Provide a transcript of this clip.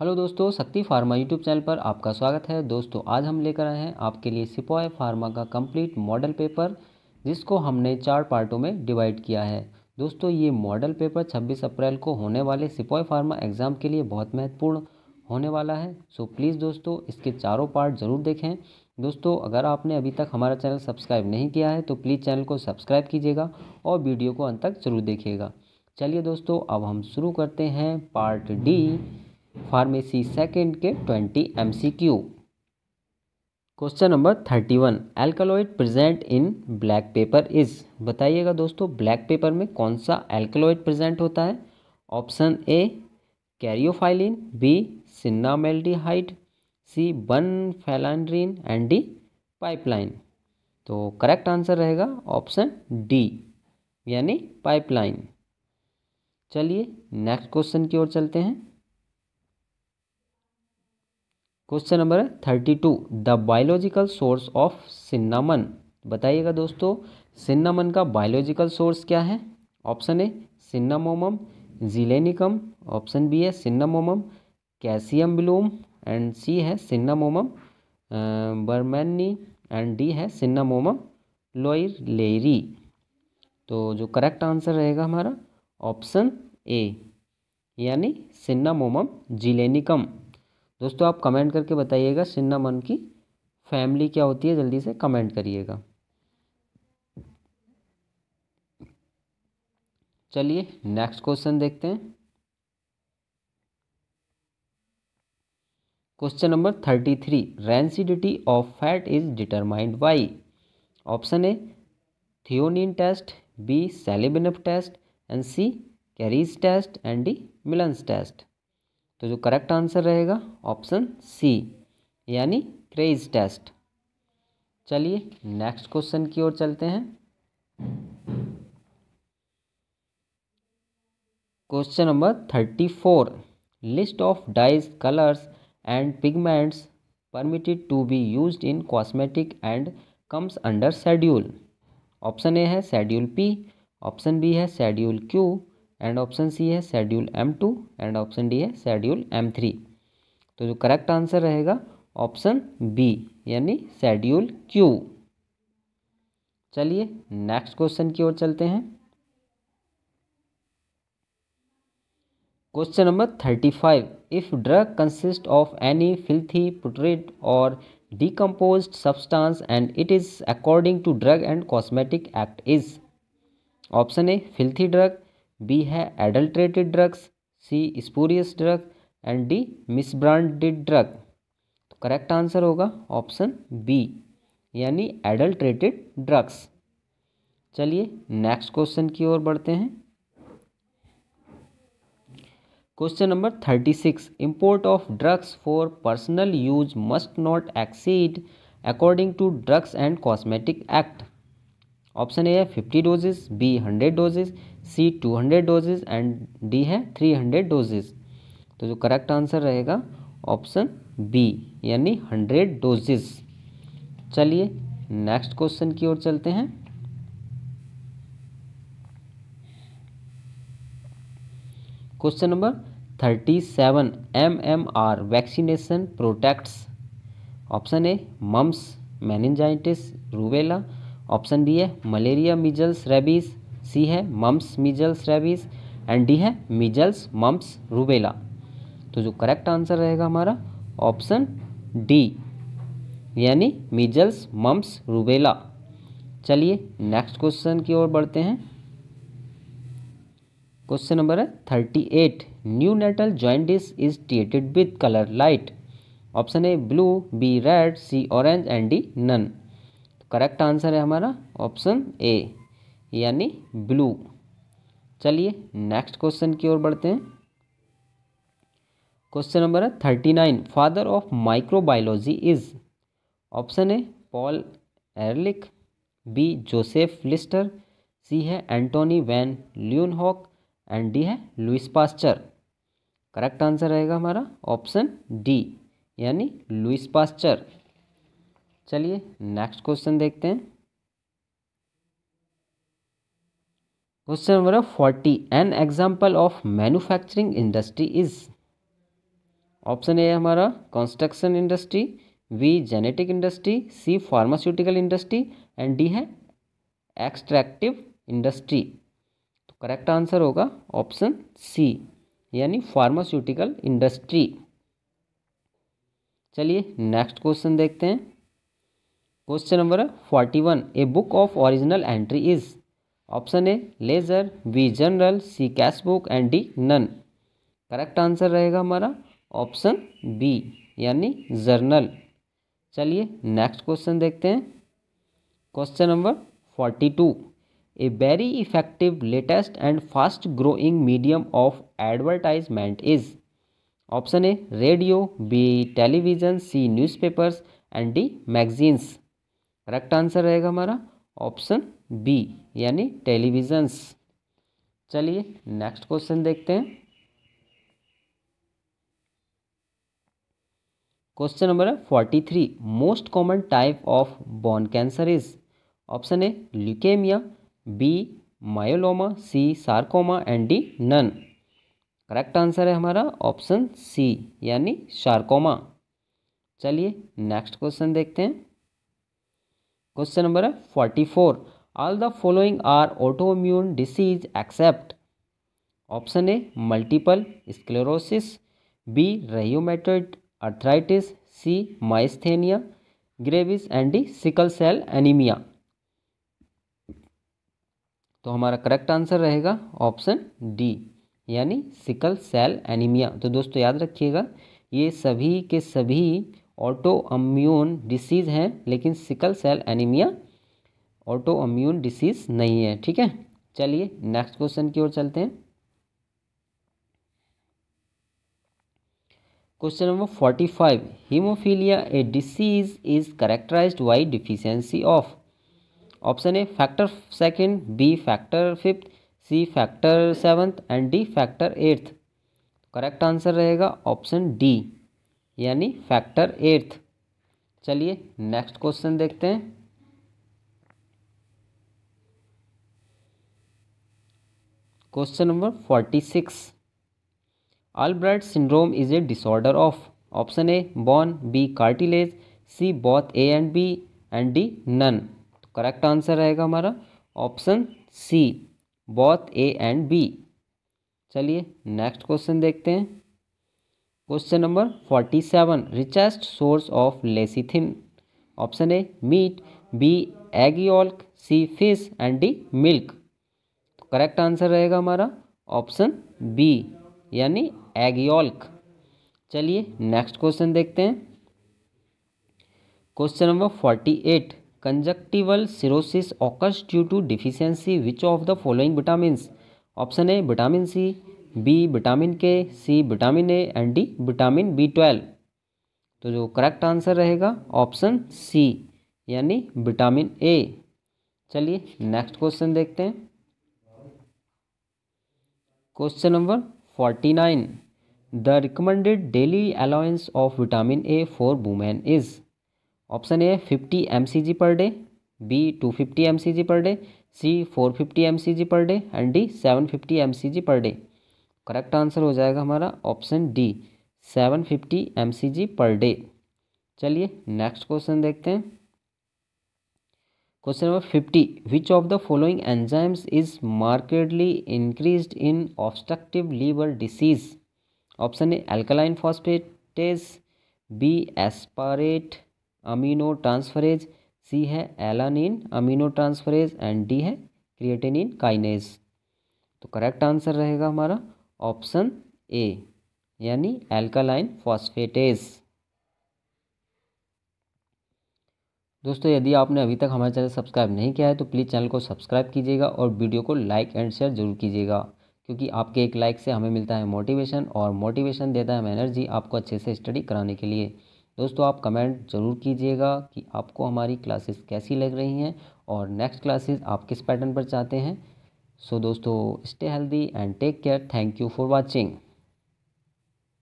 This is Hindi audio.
हेलो दोस्तों शक्ति फार्मा यूट्यूब चैनल पर आपका स्वागत है दोस्तों आज हम लेकर आए हैं आपके लिए सिपॉय फार्मा का कंप्लीट मॉडल पेपर जिसको हमने चार पार्टों में डिवाइड किया है दोस्तों ये मॉडल पेपर 26 अप्रैल को होने वाले सिपॉय फार्मा एग्ज़ाम के लिए बहुत महत्वपूर्ण होने वाला है सो प्लीज़ दोस्तों इसके चारों पार्ट ज़रूर देखें दोस्तों अगर आपने अभी तक हमारा चैनल सब्सक्राइब नहीं किया है तो प्लीज़ चैनल को सब्सक्राइब कीजिएगा और वीडियो को अंत तक ज़रूर देखिएगा चलिए दोस्तों अब हम शुरू करते हैं पार्ट डी फार्मेसी सेकेंड के twenty M C Q question number thirty one alkaloid present in black paper is बताइएगा दोस्तों ब्लैक पेपर में कौन सा एल्कलॉइड प्रजेंट होता है ऑप्शन ए कैरियोफाइलिन बी सिन्नामेल्डिहाइड सी बन फैलानीन एंड डी पाइपलाइन तो करेक्ट आंसर रहेगा ऑप्शन डी यानी पाइपलाइन चलिए नेक्स्ट क्वेश्चन की ओर चलते हैं question number thirty two the biological source of cinnamon बताइएगा दोस्तों सिन्नामन का बायोलॉजिकल सोर्स क्या है option A Cinnamomum zeylanicum option B है Cinnamomum cassia Blume and C है सिन्नामोमम बर्मैनी एंड डी है सिन्नामोमम लोइर लेरी तो जो करेक्ट आंसर रहेगा हमारा ऑप्शन ए यानी सिन्नामोमम जिलेनिकम दोस्तों आप कमेंट करके बताइएगा सिन्नामन की फैमिली क्या होती है जल्दी से कमेंट करिएगा चलिए नेक्स्ट क्वेश्चन देखते हैं question number thirty three rancidity of fat is determined by option A thionine test B सेलिबिनप test and C Kreis test and D Millon's test तो जो करेक्ट आंसर रहेगा ऑप्शन सी यानी क्रेज टेस्ट चलिए नेक्स्ट क्वेश्चन की ओर चलते हैं question number thirty four list of dyes colours and pigments permitted to be use in cosmetic and comes under schedule option A है शेड्यूल पी ऑप्शन बी है schedule Q and option C है schedule M two and option D है शेड्यूल एम थ्री तो जो करेक्ट आंसर रहेगा ऑप्शन बी यानी शेड्यूल क्यू चलिए नेक्स्ट क्वेश्चन की ओर चलते हैं question number thirty five if drug consist of any filthy putrid or decomposed substance and it is according to drug and cosmetic act is option A filthy drug B है adulterated drugs C spurious drug and D misbranded drug तो करेक्ट आंसर होगा ऑप्शन बी यानी एडल्ट्रेटेड ड्रग्स चलिए नेक्स्ट क्वेश्चन की ओर बढ़ते हैं question number thirty six import of drugs for personal use must not exceed according to drugs and cosmetic act option A है fifty doses B hundred doses C two hundred doses and D है थ्री हंड्रेड डोजेज तो जो करेक्ट आंसर रहेगा ऑप्शन बी यानी हंड्रेड डोजेज चलिए नेक्स्ट क्वेश्चन की ओर चलते हैं question number thirty seven M M R vaccination protects option A mumps meningitis rubella option B है मलेरिया मिजल्स रेबीज सी है mumps measles rabies and D है मिजल्स मम्स रूबेला तो जो करेक्ट आंसर रहेगा हमारा ऑप्शन डी यानी मिजल्स मम्स रूबेला चलिए नेक्स्ट क्वेश्चन की ओर बढ़ते हैं क्वेश्चन नंबर है thirty eight neonatal jaundice is treated with colour light option A blue B red C orange and D none correct answer है हमारा ऑप्शन ए यानी ब्लू चलिए नेक्स्ट क्वेश्चन की ओर बढ़ते हैं क्वेश्चन नंबर है thirty nine father of microbiology is option A Paul Ehrlich B Joseph Lister C है Antonie van Leeuwenhoek and D है लुइस पास्चर करेक्ट आंसर रहेगा हमारा ऑप्शन डी यानी लुइस पास्चर चलिए नेक्स्ट क्वेश्चन देखते हैं question number forty an example of manufacturing industry is option A हमारा construction industry B genetic industry C pharmaceutical industry and D है एक्सट्रैक्टिव इंडस्ट्री तो करेक्ट आंसर होगा ऑप्शन सी यानी फार्मास्यूटिकल इंडस्ट्री चलिए नेक्स्ट क्वेश्चन देखते हैं question number forty one a book of original entry is option A ledger B journal C cash book and D none correct answer रहेगा हमारा ऑप्शन बी यानी जर्नल चलिए नेक्स्ट क्वेश्चन देखते हैं question number forty two a very effective latest and fast growing medium of advertisement is option A radio B television C newspapers and D magazines correct answer रहेगा हमारा ऑप्शन बी यानी टेलीविजन्स चलिए नेक्स्ट क्वेश्चन देखते हैं क्वेश्चन नंबर है forty three most common type of bone cancer is option A leukaemia B myeloma C sarcoma and D none correct answer है हमारा ऑप्शन सी यानी शार्कोमा चलिए नेक्स्ट क्वेश्चन देखते हैं क्वेश्चन नंबर है forty four all the following are autoimmune disease except option A multiple sclerosis B rheumatoid arthritis C myasthenia gravis and D sickle cell anaemia तो हमारा करेक्ट आंसर रहेगा ऑप्शन डी यानी सिकल सेल एनीमिया तो दोस्तों याद रखिएगा ये सभी के सभी ऑटो अम्यून डिसीज़ है लेकिन sickle cell anaemia autoimmune disease नहीं है ठीक है चलिए नेक्स्ट क्वेश्चन की ओर चलते हैं question number forty five haemophilia A disease is characterise by deficiency of option A factor second B factor fifth C factor seventh and D factor eighth correct answer रहेगा ऑप्शन डी यानी फैक्टर एट्थ चलिए नेक्स्ट क्वेश्चन देखते हैं question number forty six Albright syndrome is a disorder of option A bone B cartilage C both A and B and D none तो करेक्ट आंसर रहेगा हमारा option C both A and B चलिए नेक्स्ट क्वेश्चन देखते हैं question number forty seven richest source of lecithin option A meat B egg C fish and D milk correct answer रहेगा हमारा ऑप्शन बी यानी एगी ऑल्क चलिए नेक्स्ट क्वेश्चन देखते हैं question number forty eight conjunctival xerosis occurs due to deficiency which of the following vitamin option A vitamin C B vitamin K C vitamin A and D vitamin B twelve तो जो करेक्ट आंसर रहेगा ऑप्शन सी यानी विटामिन ए चलिए नेक्स्ट क्वेश्चन देखते हैं question number forty nine the recommended daily allowance of vitamin A for women is option A fifty M per day B to fifty M per day C four fifty M per day and D seven fifty M per day correct answer हो जाएगा हमारा option D seven fifty M C G per day चलिए नेक्स्ट क्वेश्चन देखते हैं question number fifty which of the following enzymes is markedly increase in obstructive liver disease option A alkaline phosphatase B aspartate aminotransferase C है alanine aminotransferase and D है क्रिएटिनिन काइनेज तो करेक्ट आंसर रहेगा हमारा ऑप्शन ए यानी एल्कालाइन फॉस्फेटेज दोस्तों यदि आपने अभी तक हमारे चैनल सब्सक्राइब नहीं किया है तो प्लीज़ चैनल को सब्सक्राइब कीजिएगा और वीडियो को लाइक एंड शेयर जरूर कीजिएगा क्योंकि आपके एक लाइक से हमें मिलता है मोटिवेशन और मोटिवेशन देता है हमें एनर्जी आपको अच्छे से स्टडी कराने के लिए दोस्तों आप कमेंट ज़रूर कीजिएगा कि आपको हमारी क्लासेस कैसी लग रही हैं और नेक्स्ट क्लासेस आप किस पैटर्न पर चाहते हैं so dosto stay healthy and take care thank you for watching